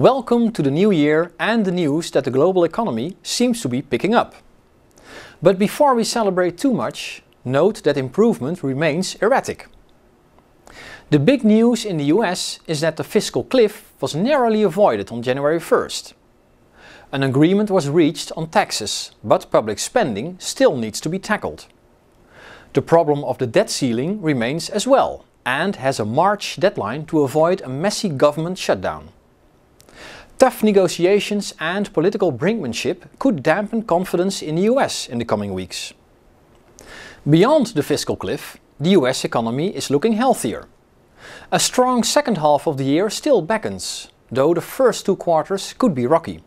Welcome to the new year and the news that the global economy seems to be picking up. But before we celebrate too much, note that improvement remains erratic. The big news in the US is that the fiscal cliff was narrowly avoided on January 1st. An agreement was reached on taxes, but public spending still needs to be tackled. The problem of the debt ceiling remains as well and has a March deadline to avoid a messy government shutdown. Tough negotiations and political brinkmanship could dampen confidence in the US in the coming weeks. Beyond the fiscal cliff, the US economy is looking healthier. A strong second half of the year still beckons, though the first two quarters could be rocky.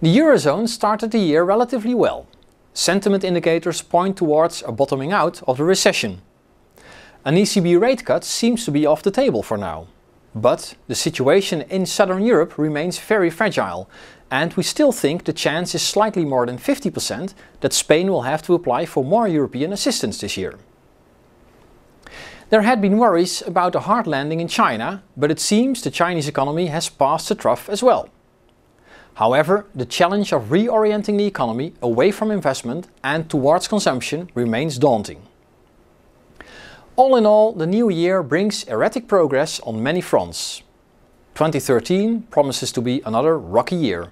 The Eurozone started the year relatively well. Sentiment indicators point towards a bottoming out of the recession. An ECB rate cut seems to be off the table for now. But the situation in southern Europe remains very fragile, and we still think the chance is slightly more than 50% that Spain will have to apply for more European assistance this year. There had been worries about a hard landing in China, but it seems the Chinese economy has passed the trough as well. However, the challenge of reorienting the economy away from investment and towards consumption remains daunting. All in all, the new year brings erratic progress on many fronts. 2013 promises to be another rocky year.